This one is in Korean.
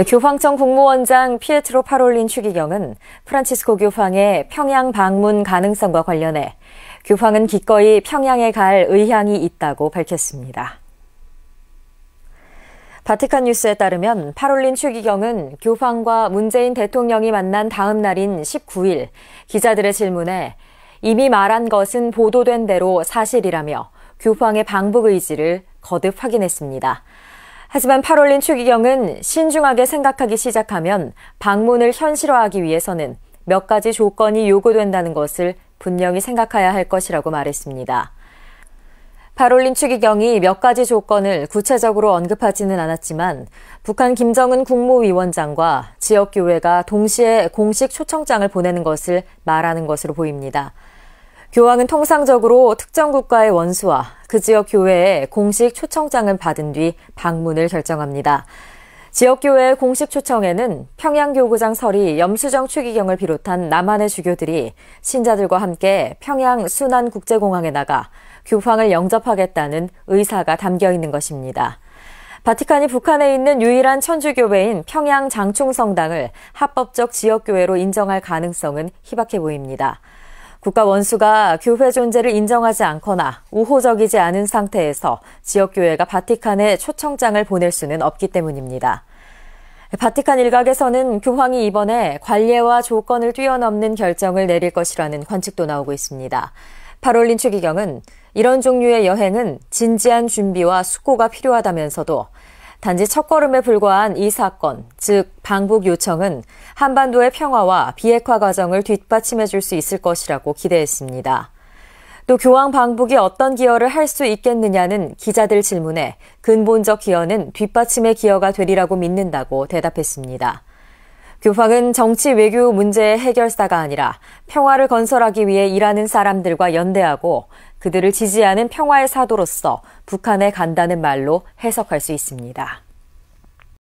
네, 교황청 국무원장 피에트로 파롤린 추기경은 프란치스코 교황의 평양 방문 가능성과 관련해 교황은 기꺼이 평양에 갈 의향이 있다고 밝혔습니다. 바티칸 뉴스에 따르면 파롤린 추기경은 교황과 문재인 대통령이 만난 다음 날인 19일 기자들의 질문에 이미 말한 것은 보도된 대로 사실이라며 교황의 방북 의지를 거듭 확인했습니다. 하지만 8월린 추기경은 신중하게 생각하기 시작하면 방문을 현실화하기 위해서는 몇 가지 조건이 요구된다는 것을 분명히 생각해야 할 것이라고 말했습니다. 파롤린 추기경이 몇 가지 조건을 구체적으로 언급하지는 않았지만 북한 김정은 국무위원장과 지역교회가 동시에 공식 초청장을 보내는 것을 말하는 것으로 보입니다. 교황은 통상적으로 특정 국가의 원수와 그 지역 교회에 공식 초청장을 받은 뒤 방문을 결정합니다. 지역교회 의 공식 초청에는 평양교구장 서리 염수정 추기경을 비롯한 남한의 주교들이 신자들과 함께 평양 순안국제공항에 나가 교황을 영접하겠다는 의사가 담겨 있는 것입니다. 바티칸이 북한에 있는 유일한 천주교회인 평양 장충성당을 합법적 지역교회로 인정할 가능성은 희박해 보입니다. 국가 원수가 교회 존재를 인정하지 않거나 우호적이지 않은 상태에서 지역교회가 바티칸에 초청장을 보낼 수는 없기 때문입니다. 바티칸 일각에서는 교황이 이번에 관례와 조건을 뛰어넘는 결정을 내릴 것이라는 관측도 나오고 있습니다. 8월린 최기경은 이런 종류의 여행은 진지한 준비와 숙고가 필요하다면서도 단지 첫걸음에 불과한 이 사건, 즉 방북 요청은 한반도의 평화와 비핵화 과정을 뒷받침해 줄 수 있을 것이라고 기대했습니다. 또 교황 방북이 어떤 기여를 할 수 있겠느냐는 기자들 질문에 근본적 기여는 뒷받침의 기여가 되리라고 믿는다고 대답했습니다. 교황은 정치 외교 문제의 해결사가 아니라 평화를 건설하기 위해 일하는 사람들과 연대하고 그들을 지지하는 평화의 사도로서 북한에 간다는 말로 해석할 수 있습니다.